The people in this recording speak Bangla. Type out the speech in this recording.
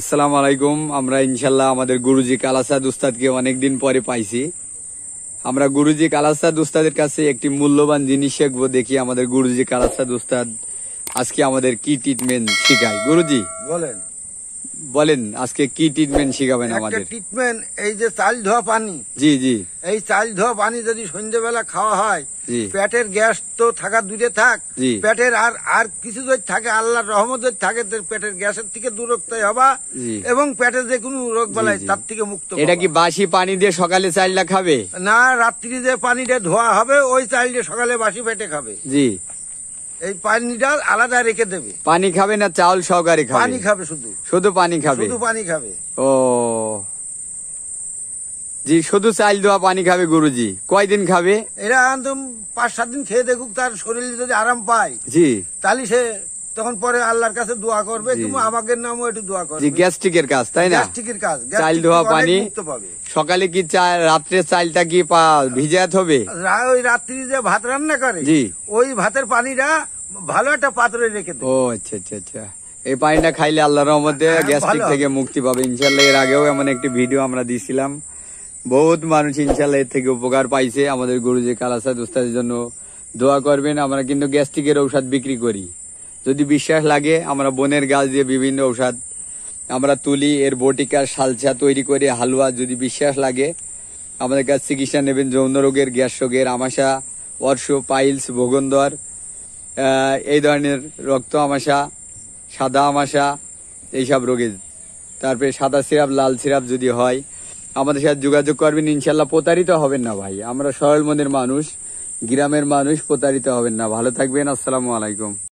আসসালামু আলাইকুম আমরা ইনশাল্লাহ আমাদের গুরুজি কালাসাদ উস্তাদকে অনেকদিন পরে পাইছি আমরা গুরুজি কালাসাদ উস্তাদের কাছে একটি মূল্যবান জিনিস শিখবো দেখি আমাদের গুরুজি কালাসাদ উস্তাদ আজকে আমাদের কি ট্রিটমেন্ট শিখায় গুরুজি বলেন বলেন আজকে কি ট্রিটমেন্ট শিখাবেন আমাদের ট্রিটমেন্ট এই যে চাল ধোয়া পানি জি জি এই চাল ধোয়া পানি যদি সন্ধ্যেবেলা খাওয়া হয় পেটের গ্যাস তো থাকা দূরে থাক পেটের আর আর কিছু যদি থাকে আল্লাহ রহমত যদি থাকে পেটের গ্যাসের থেকে দূর রাখতে হবা এবং পেটে যে কোনো রোগ বেলায় তার থেকে মুক্ত এটা কি বাসি পানি দিয়ে সকালে চালটা খাবে না রাত্রি যে পানিটা ধোয়া হবে ওই চালটা সকালে বাসি পেটে খাবে জি এই পানিটা আলাদা রেখে দেবে পানি খাবে না চাল সহকারে খাবে পানি খাবে শুধু শুধু পানি খাবে শুধু পানি খাবে ও জি শুধু চাল দেওয়া পানি খাবে গুরুজি কয়দিন খাবে এরা একদম পাঁচ সাত দিন খেয়ে দেখুক তার শরীর যদি আরাম পায় জি তাহলে সে তখন পরে আল্লাহর কাছে দোয়া করবে তুমি আমাকে নামও একটু দোয়া করবে গ্যাস্ট্রিকের কাজ তাই না গ্যাস্ট্রিকের কাজ চাল ধোয়া পানি সকালে কি চা রাত্রে চালটা কি ভিজাতে হবে ওই রাত্রি যে ভাত রান্না করে জি ওই ভাতের পানিটা ভালো একটা পাত্রে রেখে ও আচ্ছা আচ্ছা আচ্ছা এই পানিটা খাইলে আল্লাহর রহমতে হ্যাঁ, গ্যাস্ট্রিক থেকে মুক্তি পাবে ইনশাল্লাহ এর আগেও এমন একটি ভিডিও আমরা দিছিলাম বহুত মানুষ ইনশাল্লাহ এর থেকে উপকার পাইছে আমাদের গুরুজি কালাসা দোস্তাদের জন্য দোয়া করবেন আমরা কিন্তু গ্যাস্ট্রিকের ঔষধ বিক্রি করি যদি বিশ্বাস লাগে আমরা বনের গাছ দিয়ে বিভিন্ন ঔষধ আমরা তুলি এর বটিকা সালচা তৈরি করি হালুয়া যদি বিশ্বাস লাগে আমাদের কাছে চিকিৎসা নেবেন যৌন রোগের গ্যাস রোগের আমাশা অর্শ পাইলস ভোগন্দর এই ধরনের রক্ত আমাশা সাদা আমাশা এইসব রোগের তারপরে সাদা সিরাপ লাল সিরাপ যদি হয় আমাদের সাথে যোগাযোগ করবেন ইনশাল্লাহ প্রতারিত হবেন না ভাই আমরা সরল মনের মানুষ গ্রামের মানুষ প্রতারিত হবেন না ভালো থাকবেন আসসালামু আলাইকুম